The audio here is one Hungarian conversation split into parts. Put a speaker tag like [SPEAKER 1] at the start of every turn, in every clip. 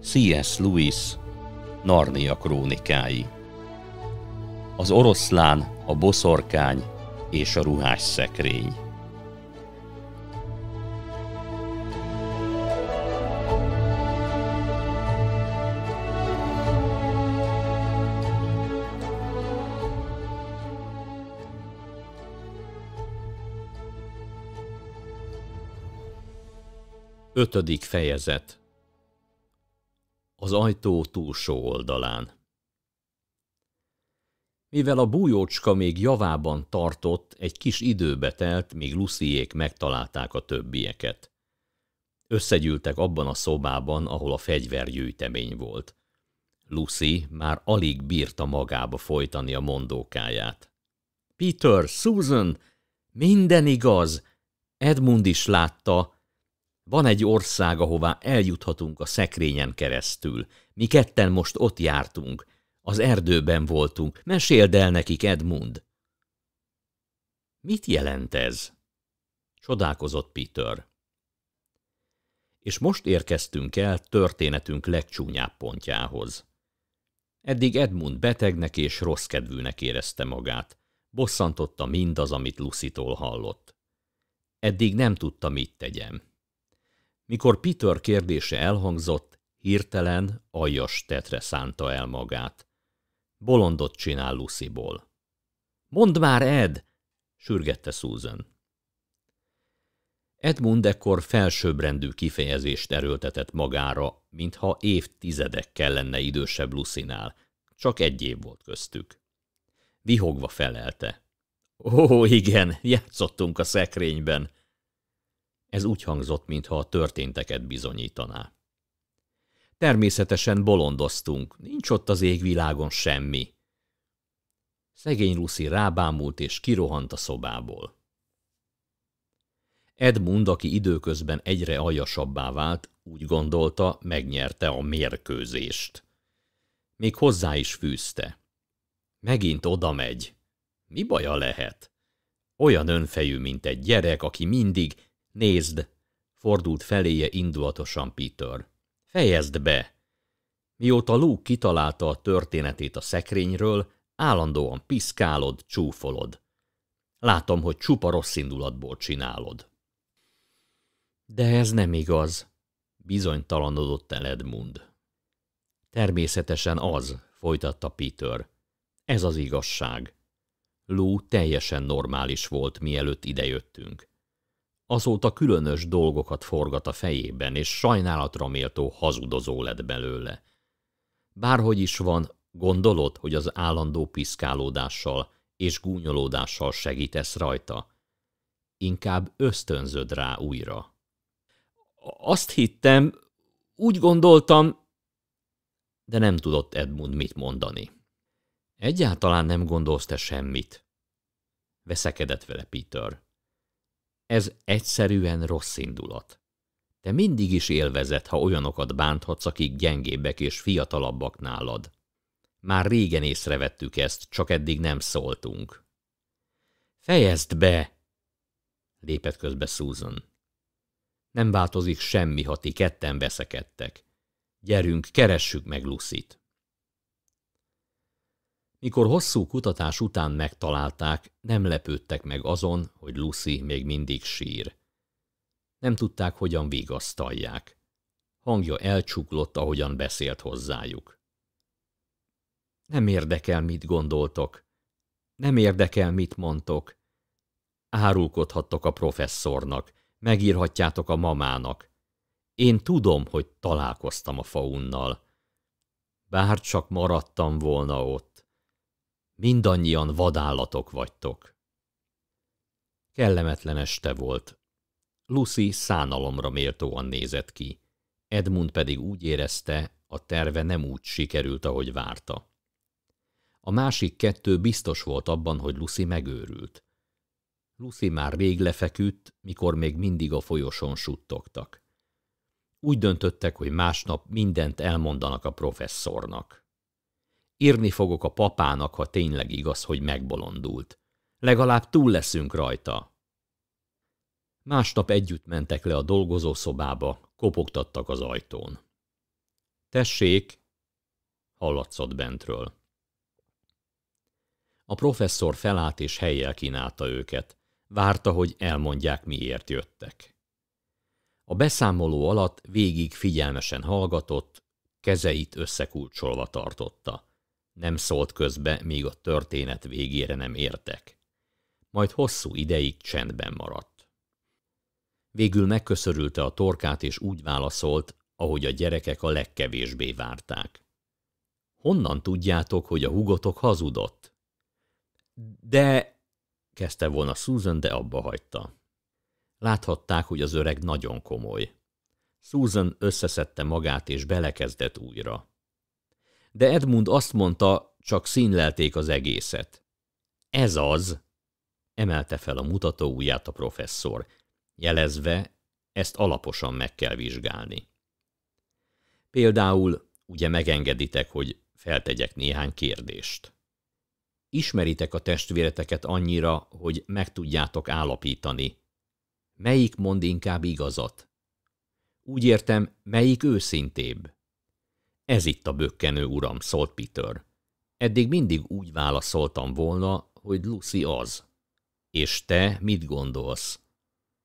[SPEAKER 1] C.S. Lewis Narnia krónikái Az oroszlán, a boszorkány és a ruhás szekrény Ötödik fejezet Az ajtó túlsó oldalán Mivel a bújócska még javában tartott, egy kis időbe telt, míg Luciék megtalálták a többieket. Összegyűltek abban a szobában, ahol a fegyvergyűjtemény volt. Lucy már alig bírta magába folytani a mondókáját. Peter, Susan, minden igaz! Edmund is látta, van egy ország, ahová eljuthatunk a szekrényen keresztül. Mi ketten most ott jártunk. Az erdőben voltunk. Meséld el nekik, Edmund. Mit jelent ez? Csodálkozott Peter. És most érkeztünk el történetünk legcsúnyább pontjához. Eddig Edmund betegnek és rossz kedvűnek érezte magát. Bosszantotta mindaz, amit Lucitól hallott. Eddig nem tudta, mit tegyem. Mikor Peter kérdése elhangzott, hirtelen aljas tetre szánta el magát. Bolondot csinál Luciból. Mondd már, Ed! sürgette Susan. Edmund ekkor felsőbbrendű kifejezést erőltetett magára, mintha évtizedekkel lenne idősebb Lucinál. Csak egy év volt köztük. Vihogva felelte. Ó, igen, játszottunk a szekrényben. Ez úgy hangzott, mintha a történteket bizonyítaná. Természetesen bolondoztunk, nincs ott az égvilágon semmi. Szegény Lucy rábámult és kirohant a szobából. Edmund, aki időközben egyre aljasabbá vált, úgy gondolta, megnyerte a mérkőzést. Még hozzá is fűzte. Megint oda megy. Mi baja lehet? Olyan önfejű, mint egy gyerek, aki mindig Nézd! Fordult feléje indulatosan Peter. Fejezd be! Mióta Luke kitalálta a történetét a szekrényről, állandóan piszkálod, csúfolod. Látom, hogy csupa rossz indulatból csinálod. De ez nem igaz, bizonytalanodott el Edmund. Természetesen az, folytatta Peter. Ez az igazság. Lou teljesen normális volt, mielőtt idejöttünk. Azóta különös dolgokat forgat a fejében, és sajnálatra méltó hazudozó lett belőle. Bárhogy is van, gondolod, hogy az állandó piszkálódással és gúnyolódással segítesz rajta? Inkább ösztönzöd rá újra. Azt hittem, úgy gondoltam, de nem tudott Edmund mit mondani. Egyáltalán nem gondolsz te semmit. Veszekedett vele Peter. Ez egyszerűen rossz indulat. Te mindig is élvezed, ha olyanokat bánthatsz, akik gyengébbek és fiatalabbak nálad. Már régen észrevettük ezt, csak eddig nem szóltunk. Fejezd be! lépett közbe Susan. Nem változik semmi, ha ti ketten veszekedtek. Gyerünk, keressük meg Lucit! Mikor hosszú kutatás után megtalálták, nem lepődtek meg azon, hogy Lucy még mindig sír. Nem tudták, hogyan vigasztalják. Hangja elcsuklott, ahogyan beszélt hozzájuk. Nem érdekel, mit gondoltok. Nem érdekel, mit mondtok. Árulkodhattok a professzornak, megírhatjátok a mamának. Én tudom, hogy találkoztam a faunnal. Bár csak maradtam volna ott. Mindannyian vadállatok vagytok. Kellemetlen este volt. Lucy szánalomra méltóan nézett ki. Edmund pedig úgy érezte, a terve nem úgy sikerült, ahogy várta. A másik kettő biztos volt abban, hogy Lucy megőrült. Lucy már rég lefeküdt, mikor még mindig a folyosón suttogtak. Úgy döntöttek, hogy másnap mindent elmondanak a professzornak. Írni fogok a papának, ha tényleg igaz, hogy megbolondult. Legalább túl leszünk rajta. Másnap együtt mentek le a dolgozószobába, kopogtattak az ajtón. Tessék! Hallatszott bentről. A professzor felállt és helyjel kínálta őket. Várta, hogy elmondják, miért jöttek. A beszámoló alatt végig figyelmesen hallgatott, kezeit összekulcsolva tartotta nem szólt közbe, míg a történet végére nem értek. Majd hosszú ideig csendben maradt. Végül megköszörülte a torkát, és úgy válaszolt, ahogy a gyerekek a legkevésbé várták. Honnan tudjátok, hogy a hugotok hazudott? De... kezdte volna Susan, de abba hagyta. Láthatták, hogy az öreg nagyon komoly. Susan összeszedte magát és belekezdett újra de Edmund azt mondta, csak színlelték az egészet. Ez az, emelte fel a mutató ujját a professzor, jelezve, ezt alaposan meg kell vizsgálni. Például, ugye megengeditek, hogy feltegyek néhány kérdést. Ismeritek a testvéreteket annyira, hogy meg tudjátok állapítani. Melyik mond inkább igazat? Úgy értem, melyik őszintébb? Ez itt a bökkenő, uram, szólt Peter. Eddig mindig úgy válaszoltam volna, hogy Lucy az. És te mit gondolsz?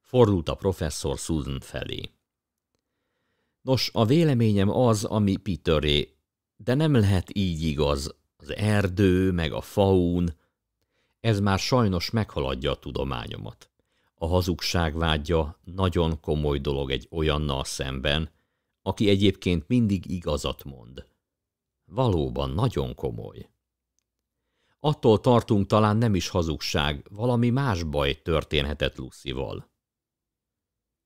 [SPEAKER 1] Fordult a professzor Susan felé. Nos, a véleményem az, ami Peteré, de nem lehet így igaz. Az erdő, meg a faun. Ez már sajnos meghaladja a tudományomat. A hazugság vágya nagyon komoly dolog egy olyannal szemben, aki egyébként mindig igazat mond. Valóban nagyon komoly. Attól tartunk talán nem is hazugság, valami más baj történhetett Lucival.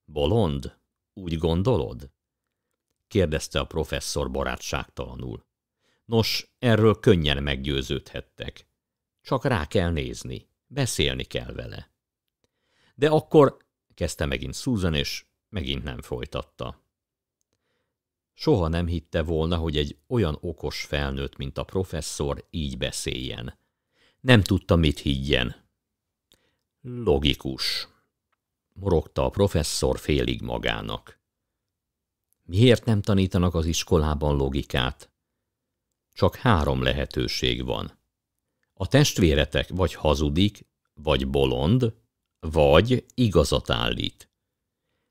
[SPEAKER 1] Bolond? Úgy gondolod? kérdezte a professzor barátságtalanul. Nos, erről könnyen meggyőződhettek. Csak rá kell nézni, beszélni kell vele. De akkor, kezdte megint Susan, és megint nem folytatta. Soha nem hitte volna, hogy egy olyan okos felnőtt, mint a professzor, így beszéljen. Nem tudta, mit higgyen. Logikus, morogta a professzor félig magának. Miért nem tanítanak az iskolában logikát? Csak három lehetőség van. A testvéretek vagy hazudik, vagy bolond, vagy igazat állít.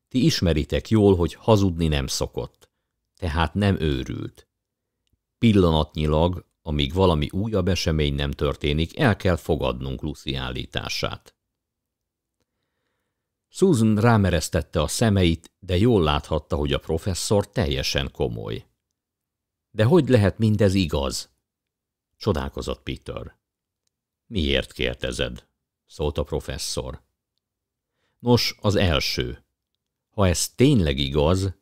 [SPEAKER 1] Ti ismeritek jól, hogy hazudni nem szokott tehát nem őrült. Pillanatnyilag, amíg valami újabb esemény nem történik, el kell fogadnunk Lucy állítását. Susan rámeresztette a szemeit, de jól láthatta, hogy a professzor teljesen komoly. De hogy lehet mindez igaz? Csodálkozott Peter. Miért kérdezed? szólt a professzor. Nos, az első. Ha ez tényleg igaz,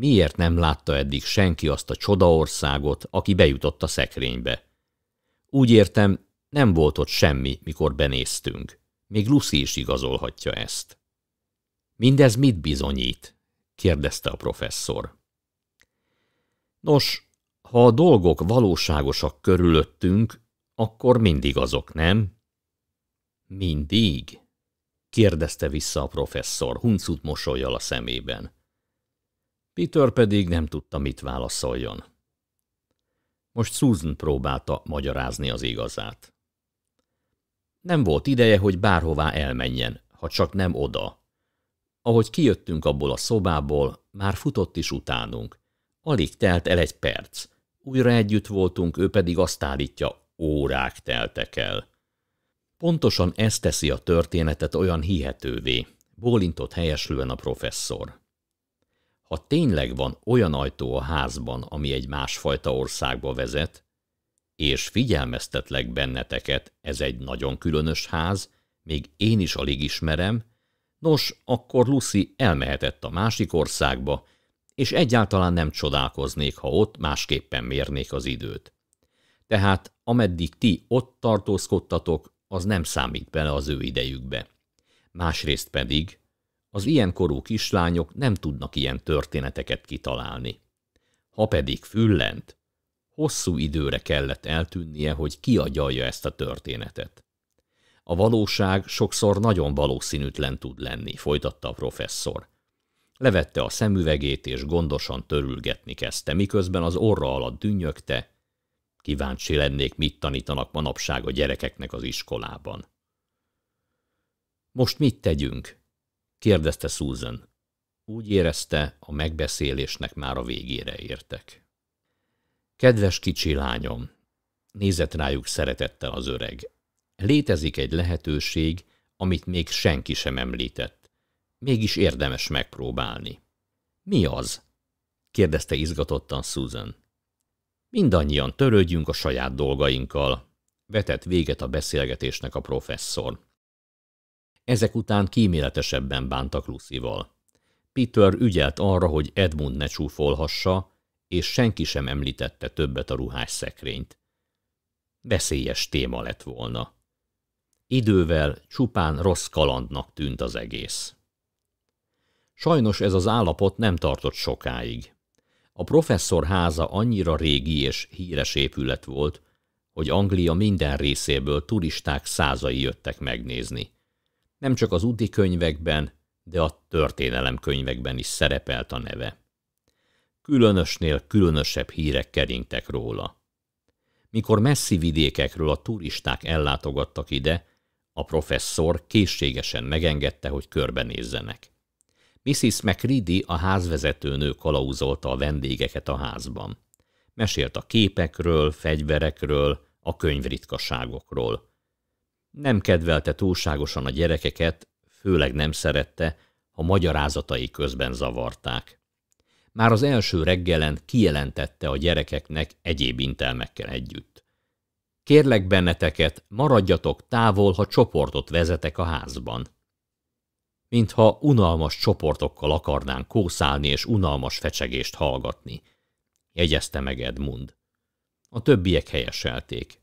[SPEAKER 1] Miért nem látta eddig senki azt a csodaországot, aki bejutott a szekrénybe? Úgy értem, nem volt ott semmi, mikor benéztünk. Még Lucy is igazolhatja ezt. Mindez mit bizonyít? kérdezte a professzor. Nos, ha a dolgok valóságosak körülöttünk, akkor mindig azok, nem? Mindig? kérdezte vissza a professzor, huncut mosolyjal a szemében. Peter pedig nem tudta, mit válaszoljon. Most Susan próbálta magyarázni az igazát. Nem volt ideje, hogy bárhová elmenjen, ha csak nem oda. Ahogy kijöttünk abból a szobából, már futott is utánunk. Alig telt el egy perc. Újra együtt voltunk, ő pedig azt állítja, órák teltek el. Pontosan ez teszi a történetet olyan hihetővé, bólintott helyeslően a professzor. Ha tényleg van olyan ajtó a házban, ami egy másfajta országba vezet, és figyelmeztetlek benneteket, ez egy nagyon különös ház, még én is alig ismerem, nos, akkor Lucy elmehetett a másik országba, és egyáltalán nem csodálkoznék, ha ott másképpen mérnék az időt. Tehát ameddig ti ott tartózkodtatok, az nem számít bele az ő idejükbe. Másrészt pedig az ilyen korú kislányok nem tudnak ilyen történeteket kitalálni. Ha pedig füllent, hosszú időre kellett eltűnnie, hogy kiagyalja ezt a történetet. A valóság sokszor nagyon valószínűtlen tud lenni, folytatta a professzor. Levette a szemüvegét, és gondosan törülgetni kezdte, miközben az orra alatt dünnyögte. Kíváncsi lennék, mit tanítanak manapság a gyerekeknek az iskolában. Most mit tegyünk? kérdezte Susan. Úgy érezte, a megbeszélésnek már a végére értek. Kedves kicsi lányom, nézett rájuk szeretettel az öreg. Létezik egy lehetőség, amit még senki sem említett. Mégis érdemes megpróbálni. Mi az? kérdezte izgatottan Susan. Mindannyian törődjünk a saját dolgainkkal, vetett véget a beszélgetésnek a professzor. Ezek után kíméletesebben bántak Lucival. Peter ügyelt arra, hogy Edmund ne csúfolhassa, és senki sem említette többet a ruhás szekrényt. Veszélyes téma lett volna. Idővel csupán rossz kalandnak tűnt az egész. Sajnos ez az állapot nem tartott sokáig. A professzor háza annyira régi és híres épület volt, hogy Anglia minden részéből turisták százai jöttek megnézni nem csak az úti könyvekben, de a történelemkönyvekben is szerepelt a neve. Különösnél különösebb hírek keringtek róla. Mikor messzi vidékekről a turisták ellátogattak ide, a professzor készségesen megengedte, hogy körbenézzenek. Mrs. McReady a házvezetőnő kalauzolta a vendégeket a házban. Mesélt a képekről, fegyverekről, a könyvritkaságokról. Nem kedvelte túlságosan a gyerekeket, főleg nem szerette, ha magyarázatai közben zavarták. Már az első reggelen kijelentette a gyerekeknek egyéb intelmekkel együtt. Kérlek benneteket, maradjatok távol, ha csoportot vezetek a házban. Mintha unalmas csoportokkal akarnánk kószálni és unalmas fecsegést hallgatni, jegyezte meg Edmund. A többiek helyeselték.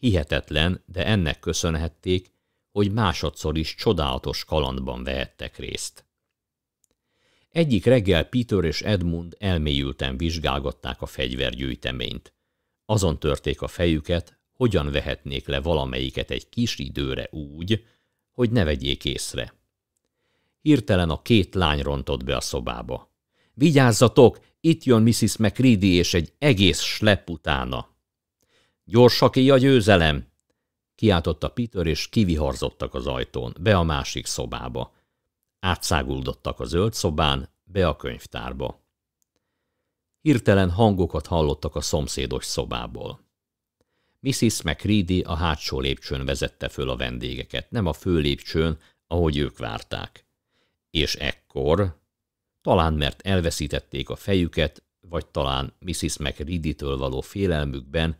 [SPEAKER 1] Hihetetlen, de ennek köszönhették, hogy másodszor is csodálatos kalandban vehettek részt. Egyik reggel Peter és Edmund elmélyülten vizsgálgatták a fegyvergyűjteményt. Azon törték a fejüket, hogyan vehetnék le valamelyiket egy kis időre úgy, hogy ne vegyék észre. Hirtelen a két lány rontott be a szobába. – Vigyázzatok, itt jön Mrs. McReady és egy egész slep utána! Gyorsaké a győzelem! Kiáltotta Peter, és kiviharzottak az ajtón, be a másik szobába. Átszáguldottak a zöld szobán, be a könyvtárba. Hirtelen hangokat hallottak a szomszédos szobából. Mrs. McReady a hátsó lépcsőn vezette föl a vendégeket, nem a fő lépcsőn, ahogy ők várták. És ekkor, talán mert elveszítették a fejüket, vagy talán Mrs. McReady-től való félelmükben,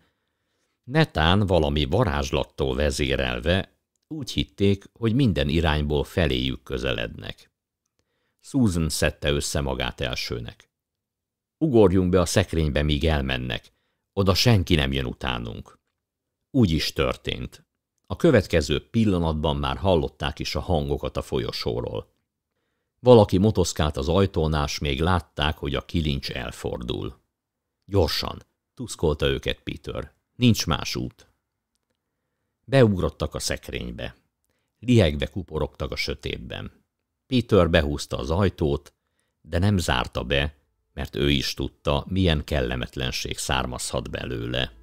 [SPEAKER 1] Netán valami varázslattól vezérelve úgy hitték, hogy minden irányból feléjük közelednek. Susan szedte össze magát elsőnek. Ugorjunk be a szekrénybe, míg elmennek. Oda senki nem jön utánunk. Úgy is történt. A következő pillanatban már hallották is a hangokat a folyosóról. Valaki motoszkált az ajtónál, s még látták, hogy a kilincs elfordul. Gyorsan, tuszkolta őket Peter. Nincs más út. Beugrottak a szekrénybe. Lihegve kuporogtak a sötétben. Peter behúzta az ajtót, de nem zárta be, mert ő is tudta, milyen kellemetlenség származhat belőle.